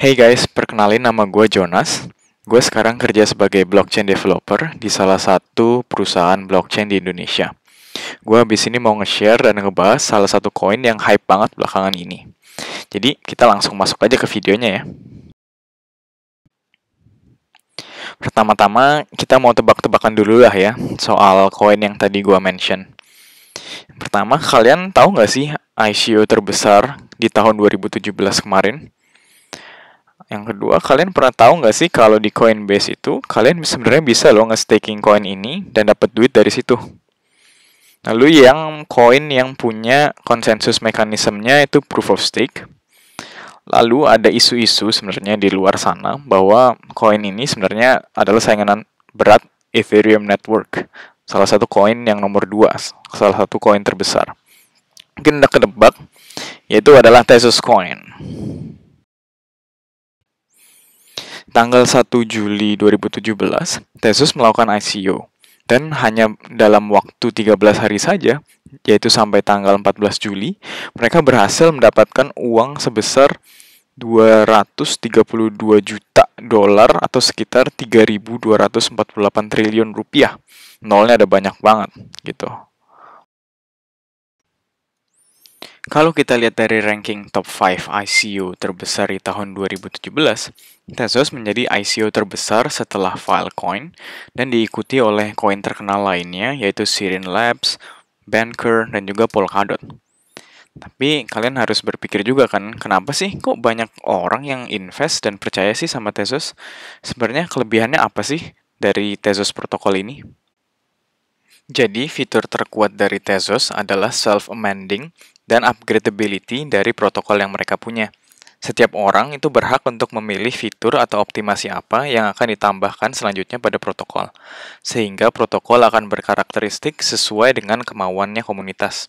Hey guys, perkenalin nama gue Jonas. Gue sekarang kerja sebagai blockchain developer di salah satu perusahaan blockchain di Indonesia. Gue abis ini mau nge-share dan ngebahas salah satu koin yang hype banget belakangan ini. Jadi kita langsung masuk aja ke videonya ya. Pertama-tama kita mau tebak-tebakan dulu lah ya soal koin yang tadi gue mention. Pertama, kalian tahu nggak sih ICO terbesar di tahun 2017 kemarin? Yang kedua, kalian pernah tahu nggak sih kalau di Coinbase itu kalian sebenarnya bisa loh nge-staking coin ini dan dapat duit dari situ. Lalu yang koin yang punya konsensus mekanismenya itu proof of stake. Lalu ada isu-isu sebenarnya di luar sana bahwa koin ini sebenarnya adalah saingan berat Ethereum Network. Salah satu koin yang nomor dua, salah satu koin terbesar. Mungkin udah kedebak, yaitu adalah Tezos Coin tanggal 1 Juli 2017, Tesus melakukan ICO. Dan hanya dalam waktu 13 hari saja, yaitu sampai tanggal 14 Juli, mereka berhasil mendapatkan uang sebesar 232 juta dolar atau sekitar 3.248 triliun rupiah. Nolnya ada banyak banget gitu. Kalau kita lihat dari ranking top 5 ICO terbesar di tahun 2017, Tezos menjadi ICO terbesar setelah Filecoin dan diikuti oleh koin terkenal lainnya yaitu Sirin Labs, Banker, dan juga Polkadot. Tapi kalian harus berpikir juga kan, kenapa sih kok banyak orang yang invest dan percaya sih sama Tezos? Sebenarnya kelebihannya apa sih dari Tezos protokol ini? Jadi, fitur terkuat dari Tezos adalah self-amending dan upgradability dari protokol yang mereka punya. Setiap orang itu berhak untuk memilih fitur atau optimasi apa yang akan ditambahkan selanjutnya pada protokol, sehingga protokol akan berkarakteristik sesuai dengan kemauannya komunitas.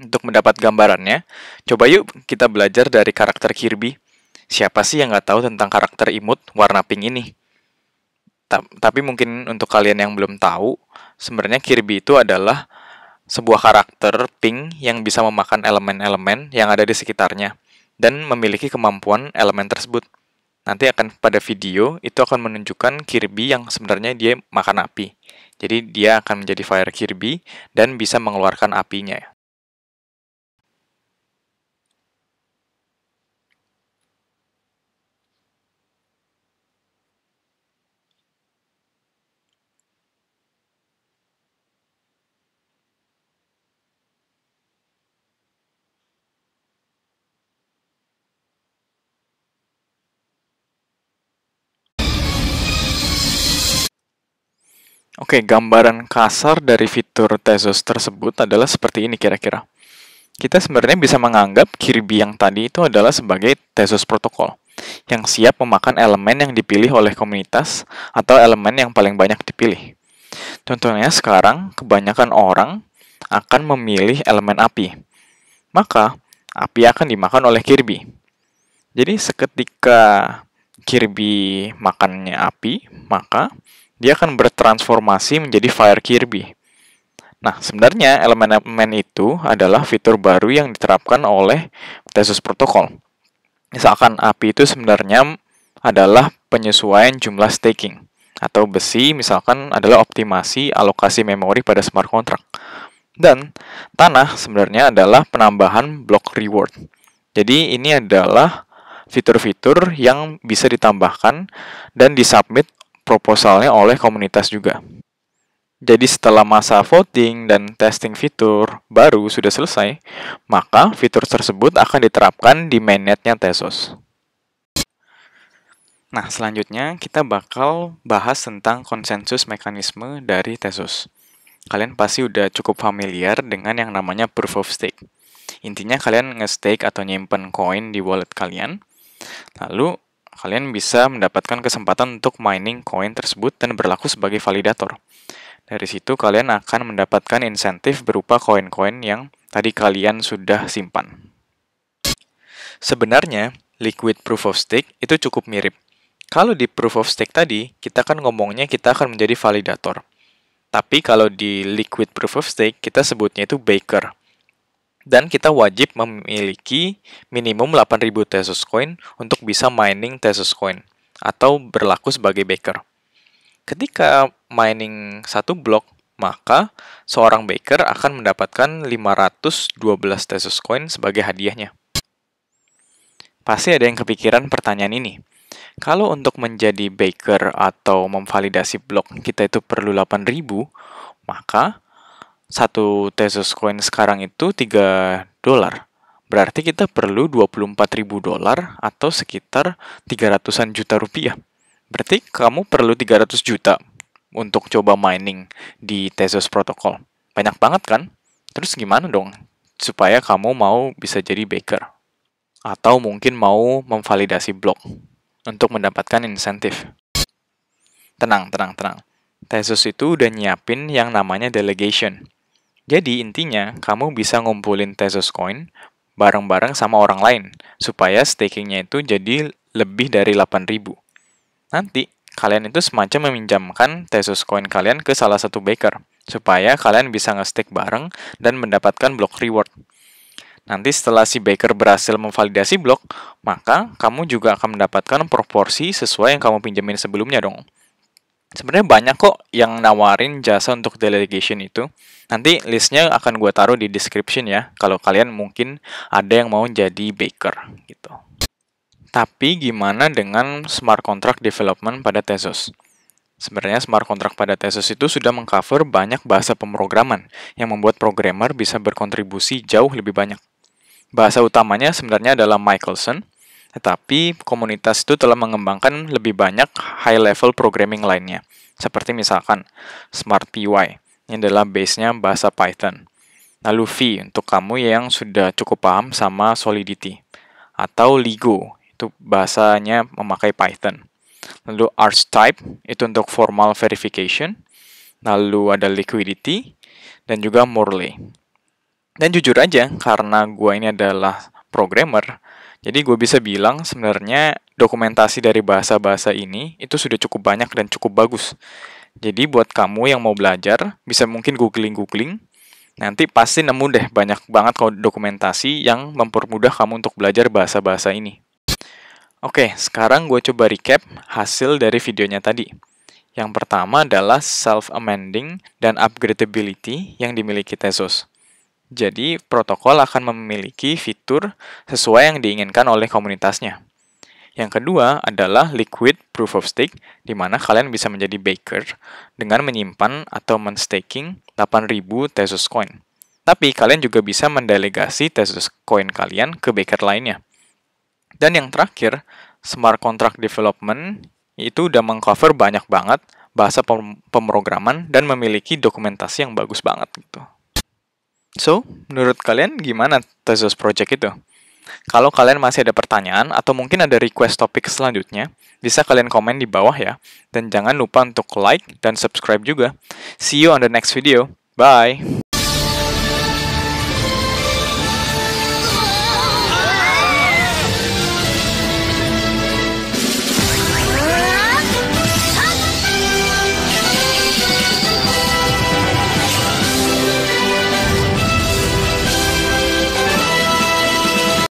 Untuk mendapat gambarannya, coba yuk kita belajar dari karakter Kirby. Siapa sih yang nggak tahu tentang karakter imut warna pink ini? Ta tapi mungkin untuk kalian yang belum tahu, sebenarnya Kirby itu adalah sebuah karakter pink yang bisa memakan elemen-elemen yang ada di sekitarnya dan memiliki kemampuan elemen tersebut. Nanti akan pada video itu akan menunjukkan Kirby yang sebenarnya dia makan api. Jadi dia akan menjadi Fire Kirby dan bisa mengeluarkan apinya. Oke, gambaran kasar dari fitur Tezos tersebut adalah seperti ini kira-kira. Kita sebenarnya bisa menganggap Kirby yang tadi itu adalah sebagai Tezos Protocol, yang siap memakan elemen yang dipilih oleh komunitas atau elemen yang paling banyak dipilih. Contohnya sekarang kebanyakan orang akan memilih elemen api. Maka api akan dimakan oleh Kirby. Jadi seketika Kirby makannya api, maka dia akan bertransformasi menjadi Fire Kirby. Nah, sebenarnya elemen-elemen itu adalah fitur baru yang diterapkan oleh Tezos Protocol. Misalkan api itu sebenarnya adalah penyesuaian jumlah staking atau besi misalkan adalah optimasi alokasi memori pada smart contract. Dan tanah sebenarnya adalah penambahan block reward. Jadi ini adalah fitur-fitur yang bisa ditambahkan dan disubmit proposalnya oleh komunitas juga. Jadi setelah masa voting dan testing fitur baru sudah selesai, maka fitur tersebut akan diterapkan di mainnetnya Tezos. Nah, selanjutnya kita bakal bahas tentang konsensus mekanisme dari Tezos. Kalian pasti udah cukup familiar dengan yang namanya proof of stake. Intinya kalian nge-stake atau nyimpen koin di wallet kalian, lalu kalian bisa mendapatkan kesempatan untuk mining koin tersebut dan berlaku sebagai validator. Dari situ kalian akan mendapatkan insentif berupa koin-koin yang tadi kalian sudah simpan. Sebenarnya, liquid proof of stake itu cukup mirip. Kalau di proof of stake tadi, kita kan ngomongnya kita akan menjadi validator. Tapi kalau di liquid proof of stake, kita sebutnya itu baker dan kita wajib memiliki minimum 8000 Tezos Coin untuk bisa mining Tezos Coin atau berlaku sebagai baker. Ketika mining satu blok, maka seorang baker akan mendapatkan 512 Tezos Coin sebagai hadiahnya. Pasti ada yang kepikiran pertanyaan ini. Kalau untuk menjadi baker atau memvalidasi blok kita itu perlu 8000, maka satu Tezos Coin sekarang itu 3 dolar. Berarti kita perlu ribu dolar atau sekitar 300-an juta rupiah. Berarti kamu perlu 300 juta untuk coba mining di Tezos Protocol. Banyak banget kan? Terus gimana dong supaya kamu mau bisa jadi baker? Atau mungkin mau memvalidasi blok untuk mendapatkan insentif. Tenang, tenang, tenang. Tezos itu udah nyiapin yang namanya delegation. Jadi intinya, kamu bisa ngumpulin Tezos Coin bareng-bareng sama orang lain, supaya stakingnya itu jadi lebih dari 8000. Nanti, kalian itu semacam meminjamkan Tezos Coin kalian ke salah satu baker, supaya kalian bisa nge-stake bareng dan mendapatkan block reward. Nanti setelah si baker berhasil memvalidasi blok, maka kamu juga akan mendapatkan proporsi sesuai yang kamu pinjemin sebelumnya dong sebenarnya banyak kok yang nawarin jasa untuk delegation itu. Nanti listnya akan gue taruh di description ya, kalau kalian mungkin ada yang mau jadi baker gitu. Tapi gimana dengan smart contract development pada Tezos? Sebenarnya smart contract pada Tezos itu sudah mengcover banyak bahasa pemrograman yang membuat programmer bisa berkontribusi jauh lebih banyak. Bahasa utamanya sebenarnya adalah Michelson, tetapi komunitas itu telah mengembangkan lebih banyak high-level programming lainnya, seperti misalkan Smart PY, yang adalah base-nya bahasa Python. Lalu V untuk kamu yang sudah cukup paham sama Solidity, atau Ligo, itu bahasanya memakai Python. Lalu Archetype, itu untuk formal verification. Lalu ada Liquidity, dan juga Morley. Dan jujur aja, karena gue ini adalah programmer, jadi gue bisa bilang sebenarnya dokumentasi dari bahasa-bahasa ini itu sudah cukup banyak dan cukup bagus. Jadi buat kamu yang mau belajar, bisa mungkin googling-googling, nanti pasti nemu deh banyak banget dokumentasi yang mempermudah kamu untuk belajar bahasa-bahasa ini. Oke, sekarang gue coba recap hasil dari videonya tadi. Yang pertama adalah self-amending dan upgradability yang dimiliki Tezos. Jadi, protokol akan memiliki fitur sesuai yang diinginkan oleh komunitasnya. Yang kedua adalah liquid proof of stake, di mana kalian bisa menjadi baker dengan menyimpan atau menstaking 8.000 Tezos Coin. Tapi kalian juga bisa mendelegasi Tezos Coin kalian ke baker lainnya. Dan yang terakhir, smart contract development itu udah mengcover banyak banget bahasa pem- pemrograman dan memiliki dokumentasi yang bagus banget gitu. So, menurut kalian gimana Tezos Project itu? Kalau kalian masih ada pertanyaan atau mungkin ada request topik selanjutnya, bisa kalian komen di bawah ya. Dan jangan lupa untuk like dan subscribe juga. See you on the next video. Bye!